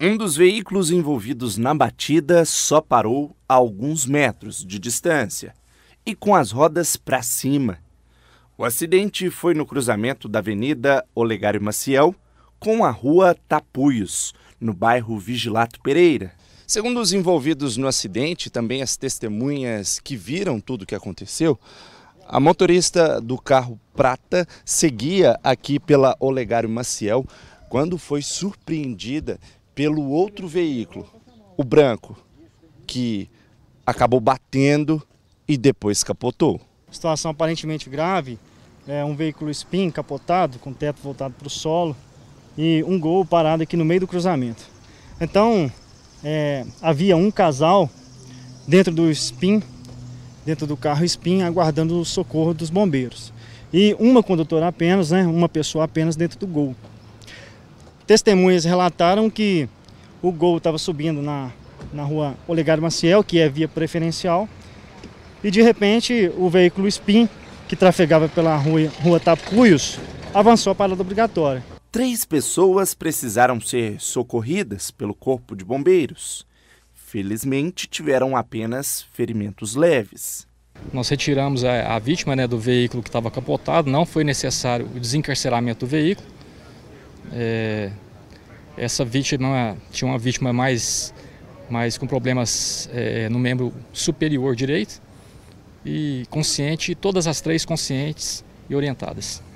Um dos veículos envolvidos na batida só parou a alguns metros de distância e com as rodas para cima. O acidente foi no cruzamento da Avenida Olegário Maciel com a Rua Tapuios, no bairro Vigilato Pereira. Segundo os envolvidos no acidente, também as testemunhas que viram tudo o que aconteceu, a motorista do carro prata seguia aqui pela Olegário Maciel quando foi surpreendida pelo outro veículo, o branco, que acabou batendo e depois capotou. Situação aparentemente grave, é um veículo spin capotado, com o teto voltado para o solo e um gol parado aqui no meio do cruzamento. Então, é, havia um casal dentro do spin, dentro do carro spin, aguardando o socorro dos bombeiros. E uma condutora apenas, né, uma pessoa apenas dentro do gol. Testemunhas relataram que o gol estava subindo na, na rua Olegário Maciel, que é via preferencial, e de repente o veículo Spin, que trafegava pela rua, rua Tapuios, avançou a parada obrigatória. Três pessoas precisaram ser socorridas pelo Corpo de Bombeiros. Felizmente, tiveram apenas ferimentos leves. Nós retiramos a, a vítima né, do veículo que estava capotado, não foi necessário o desencarceramento do veículo. É, essa vítima tinha uma vítima mais, mais com problemas é, no membro superior direito e consciente, todas as três conscientes e orientadas.